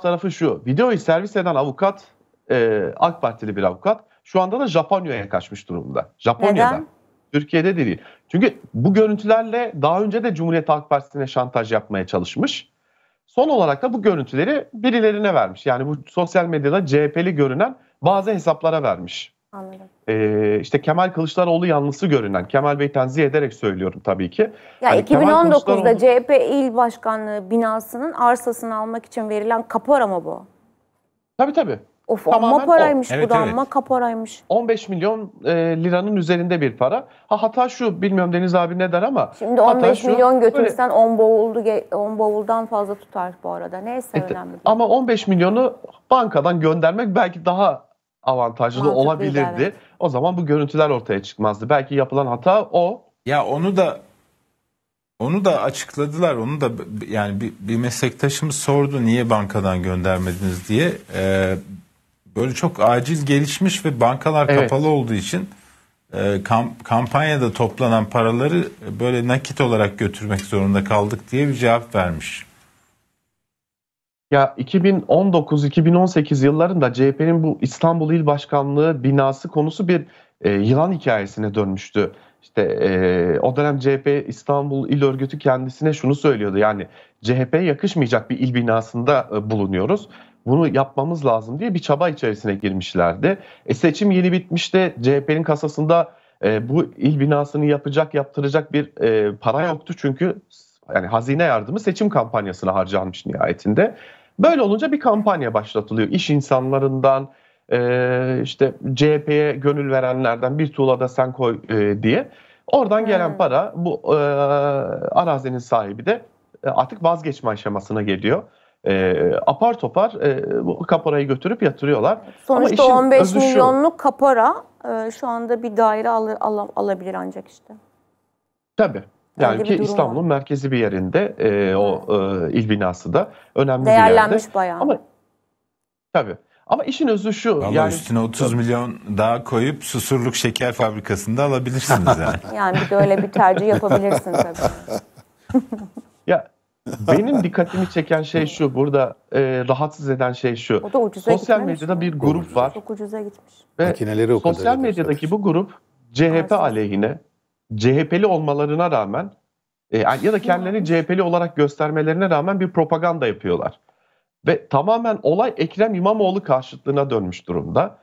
tarafı şu. Videoyu servis eden avukat e, AK Partili bir avukat. Şu anda da Japonya'ya kaçmış durumda. Japonya'da. Neden? Türkiye'de de değil. Çünkü bu görüntülerle daha önce de Cumhuriyet Halk Partisi'ne şantaj yapmaya çalışmış. Son olarak da bu görüntüleri birilerine vermiş. Yani bu sosyal medyada CHP'li görünen bazı hesaplara vermiş. Anladım. Ee, işte Kemal Kılıçdaroğlu yanlısı görünen, Kemal Bey tenzih ederek söylüyorum tabii ki. Ya hani 2019'da Kılıçdaroğlu... CHP İl Başkanlığı binasının arsasını almak için verilen kapora mı bu? Tabii tabii. Of Tamamen amma paraymış evet, bu da evet. amma kaparaymış. 15 milyon e, liranın üzerinde bir para. Ha hata şu bilmiyorum Deniz abi ne der ama. Şimdi 15 şu, milyon götürsen 10 boğuldu 10 boğuldan fazla tutar bu arada. Neyse e, önemli değil. Ama 15 milyonu bankadan göndermek belki daha avantajlı Mantıklı olabilirdi. Evet. O zaman bu görüntüler ortaya çıkmazdı. Belki yapılan hata o. Ya onu da onu da açıkladılar. Onu da yani bir, bir meslektaşımız sordu niye bankadan göndermediniz diye. Ee, böyle çok acil gelişmiş ve bankalar evet. kapalı olduğu için e, kamp, kampanyada toplanan paraları böyle nakit olarak götürmek zorunda kaldık diye bir cevap vermiş. Ya 2019-2018 yıllarında CHP'nin bu İstanbul İl Başkanlığı binası konusu bir e, yılan hikayesine dönmüştü. İşte e, o dönem CHP İstanbul İl Örgütü kendisine şunu söylüyordu. Yani CHP yakışmayacak bir il binasında e, bulunuyoruz. Bunu yapmamız lazım diye bir çaba içerisine girmişlerdi. E, seçim yeni bitmişti. CHP'nin kasasında e, bu il binasını yapacak, yaptıracak bir e, para yoktu. Çünkü yani hazine yardımı seçim kampanyasına harcanmış nihayetinde. Böyle olunca bir kampanya başlatılıyor. İş insanlarından e, işte CHP'ye gönül verenlerden bir tuğla da sen koy e, diye. Oradan gelen hmm. para bu e, arazinin sahibi de e, artık vazgeçme aşamasına geliyor. E, apar topar e, bu kaparayı götürüp yatırıyorlar. Sonuçta Ama 15 milyonluk şu, kapara e, şu anda bir daire al, al, alabilir ancak işte. Tabii. Yani ki İstanbul'un merkezi bir yerinde e, o e, il binası da önemli bir yerde. Değerlenmiş bayağı. Ama tabii. Ama işin özü şu. Vallahi yani üstüne 30 milyon daha koyup Susurluk Şeker Fabrikası'nda alabilirsiniz yani. yani bir de öyle bir tercih yapabilirsin tabii. ya benim dikkatimi çeken şey şu burada e, rahatsız eden şey şu. O da ucuza Sosyal medyada mi? bir grup var. Çok ucuza gitmiş. Ve Makineleri o kadar. sosyal medyadaki bu grup CHP Aynen. aleyhine CHP'li olmalarına rağmen e, ya da kendilerini CHP'li olarak göstermelerine rağmen bir propaganda yapıyorlar. Ve tamamen olay Ekrem İmamoğlu karşıtlığına dönmüş durumda.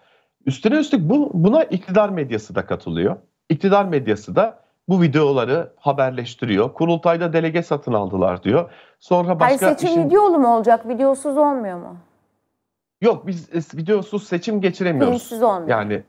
Üstüne üstlük bu, buna iktidar medyası da katılıyor. İktidar medyası da bu videoları haberleştiriyor. Kurultayda delege satın aldılar diyor. Sonra başka Hayır, seçim işin... videolu mu olacak? Videosuz olmuyor mu? Yok biz videosuz seçim geçiremiyoruz. Filmsiz olmuyor. Yani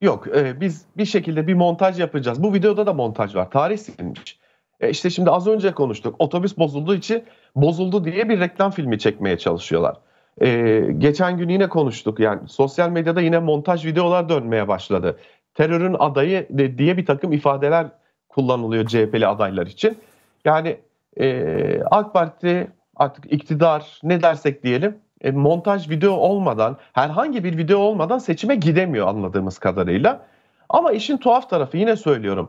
Yok e, biz bir şekilde bir montaj yapacağız. Bu videoda da montaj var. Tarih silinmiş. E işte şimdi az önce konuştuk. Otobüs bozulduğu için bozuldu diye bir reklam filmi çekmeye çalışıyorlar. E, geçen gün yine konuştuk. Yani sosyal medyada yine montaj videolar dönmeye başladı. Terörün adayı diye bir takım ifadeler kullanılıyor CHP'li adaylar için. Yani e, AK Parti artık iktidar ne dersek diyelim e, montaj video olmadan, herhangi bir video olmadan seçime gidemiyor anladığımız kadarıyla. Ama işin tuhaf tarafı yine söylüyorum.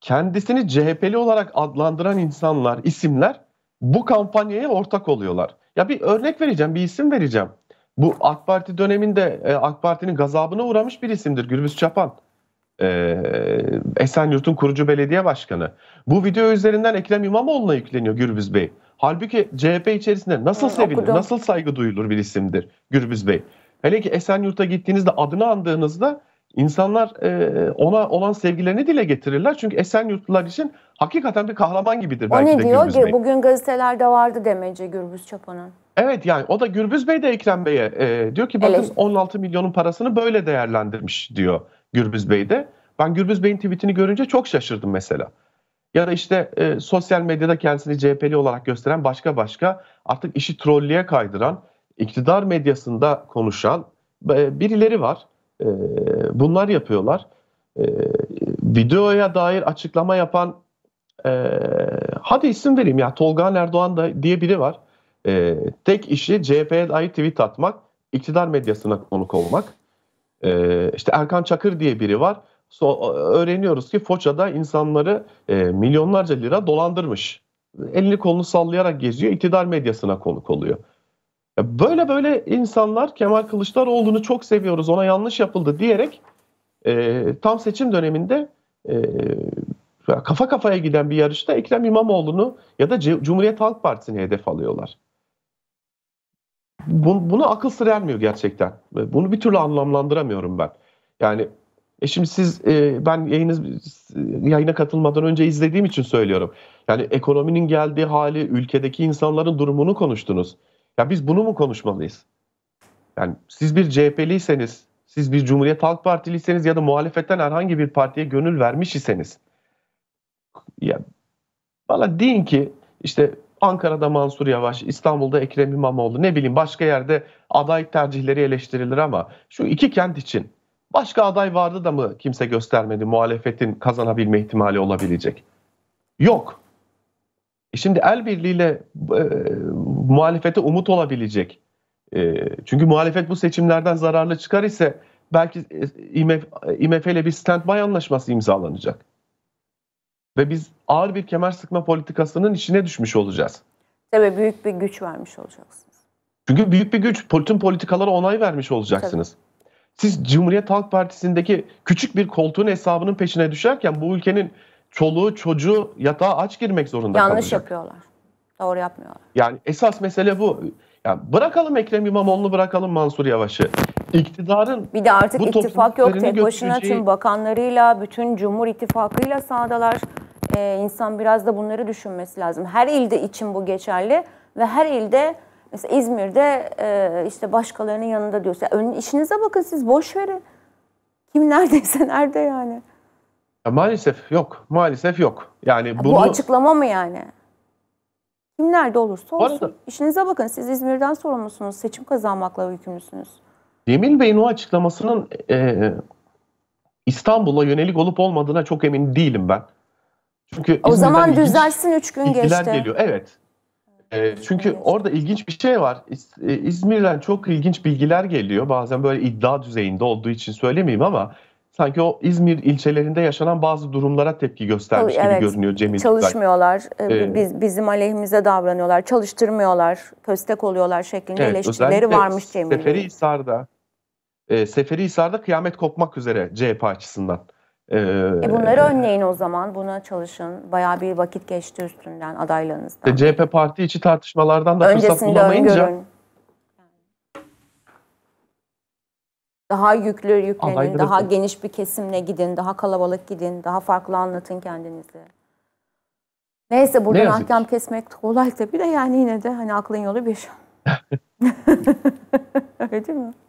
Kendisini CHP'li olarak adlandıran insanlar, isimler bu kampanyaya ortak oluyorlar. Ya bir örnek vereceğim, bir isim vereceğim. Bu AK Parti döneminde e, AK Parti'nin gazabına uğramış bir isimdir Gürbüz Çapan. E, Esenyurt'un kurucu belediye başkanı. Bu video üzerinden Ekrem İmamoğlu'na yükleniyor Gürbüz Bey. Halbuki CHP içerisinde nasıl Hı, sevilir, okudum. nasıl saygı duyulur bir isimdir Gürbüz Bey. Hele ki Esenyurt'a gittiğinizde adını andığınızda insanlar e, ona olan sevgilerini dile getirirler. Çünkü Esenyurtlular için hakikaten bir kahraman gibidir belki ne de diyor ki, Bugün gazetelerde vardı demeci Gürbüz Çapan'ın. Evet yani o da Gürbüz Bey de Ekrem Bey'e e, diyor ki bakın Eleş. 16 milyonun parasını böyle değerlendirmiş diyor Gürbüz Bey de. Ben Gürbüz Bey'in tweetini görünce çok şaşırdım mesela ya da işte e, sosyal medyada kendisini CHP'li olarak gösteren başka başka artık işi trollüye kaydıran, iktidar medyasında konuşan e, birileri var. E, bunlar yapıyorlar. E, videoya dair açıklama yapan e, hadi isim vereyim ya Tolga Erdoğan da diye biri var. E, tek işi CHP'ye dair tweet atmak, iktidar medyasına konuk olmak. E, işte Erkan Çakır diye biri var so, öğreniyoruz ki Foça'da insanları e, milyonlarca lira dolandırmış. Elini kolunu sallayarak geziyor, iktidar medyasına konuk oluyor. Böyle böyle insanlar Kemal Kılıçdaroğlu'nu çok seviyoruz, ona yanlış yapıldı diyerek e, tam seçim döneminde e, kafa kafaya giden bir yarışta Ekrem İmamoğlu'nu ya da Cumhuriyet Halk Partisi'ni hedef alıyorlar. Bunu akıl sır ermiyor gerçekten. Bunu bir türlü anlamlandıramıyorum ben. Yani e şimdi siz e, ben yayınız yayına katılmadan önce izlediğim için söylüyorum. Yani ekonominin geldiği hali, ülkedeki insanların durumunu konuştunuz. Ya biz bunu mu konuşmalıyız? Yani siz bir CHP'liyseniz, siz bir Cumhuriyet Halk Partiliyseniz ya da muhalefetten herhangi bir partiye gönül vermiş iseniz ya bana deyin ki işte Ankara'da Mansur Yavaş, İstanbul'da Ekrem İmamoğlu ne bileyim başka yerde aday tercihleri eleştirilir ama şu iki kent için Başka aday vardı da mı kimse göstermedi muhalefetin kazanabilme ihtimali olabilecek? Yok. E şimdi el birliğiyle e, muhalefete umut olabilecek. E, çünkü muhalefet bu seçimlerden zararlı çıkar ise belki e, IMF, e, IMF ile bir standby anlaşması imzalanacak. Ve biz ağır bir kemer sıkma politikasının içine düşmüş olacağız. Tabii büyük bir güç vermiş olacaksınız. Çünkü büyük bir güç, bütün politikalara onay vermiş olacaksınız. Tabii siz Cumhuriyet Halk Partisi'ndeki küçük bir koltuğun hesabının peşine düşerken bu ülkenin çoluğu çocuğu yatağa aç girmek zorunda Yanlış kalacak. yapıyorlar. Doğru yapmıyorlar. Yani esas mesele bu. Yani bırakalım Ekrem İmamoğlu'nu bırakalım Mansur Yavaş'ı. İktidarın Bir de artık bu ittifak yok. Tek başına tüm bakanlarıyla, bütün Cumhur İttifakı'yla sağdalar. Ee, insan biraz da bunları düşünmesi lazım. Her ilde için bu geçerli ve her ilde Mesela İzmir'de e, işte başkalarının yanında diyorsa ön, işinize bakın siz boş verin. Kim neredeyse nerede yani. Ya maalesef yok. Maalesef yok. Yani bunu... Bu açıklama mı yani? Kim nerede olursa olsun. Arada, işinize bakın. Siz İzmir'den sorumlusunuz. Seçim kazanmakla yükümlüsünüz. Cemil Bey'in o açıklamasının e, İstanbul'a yönelik olup olmadığına çok emin değilim ben. Çünkü İzmir'den o zaman düzelsin 3 gün geçti. geliyor. Evet. Ee, çünkü orada ilginç bir şey var. E, İzmir'den çok ilginç bilgiler geliyor. Bazen böyle iddia düzeyinde olduğu için söylemeyeyim ama sanki o İzmir ilçelerinde yaşanan bazı durumlara tepki göstermiş Tabii, gibi evet. görünüyor Cemil. Çalışmıyorlar, ee, ee, biz, bizim aleyhimize davranıyorlar, çalıştırmıyorlar, köstek oluyorlar şeklinde evet, eleştirileri varmış Cemil. Seferihisar'da, e, Seferihisar'da kıyamet kopmak üzere CHP açısından. Ee, e bunları e, önleyin o zaman. Buna çalışın. Bayağı bir vakit geçti üstünden adaylarınızdan. E, CHP parti içi tartışmalardan da Öncesinde fırsat bulamayınca... Daha yüklü yüklenin, Adayları daha geniş bir kesimle gidin, daha kalabalık gidin, daha farklı anlatın kendinizi. Neyse buradan ne ahkam kesmek kolay tabii de yani yine de hani aklın yolu bir. Öyle değil mi?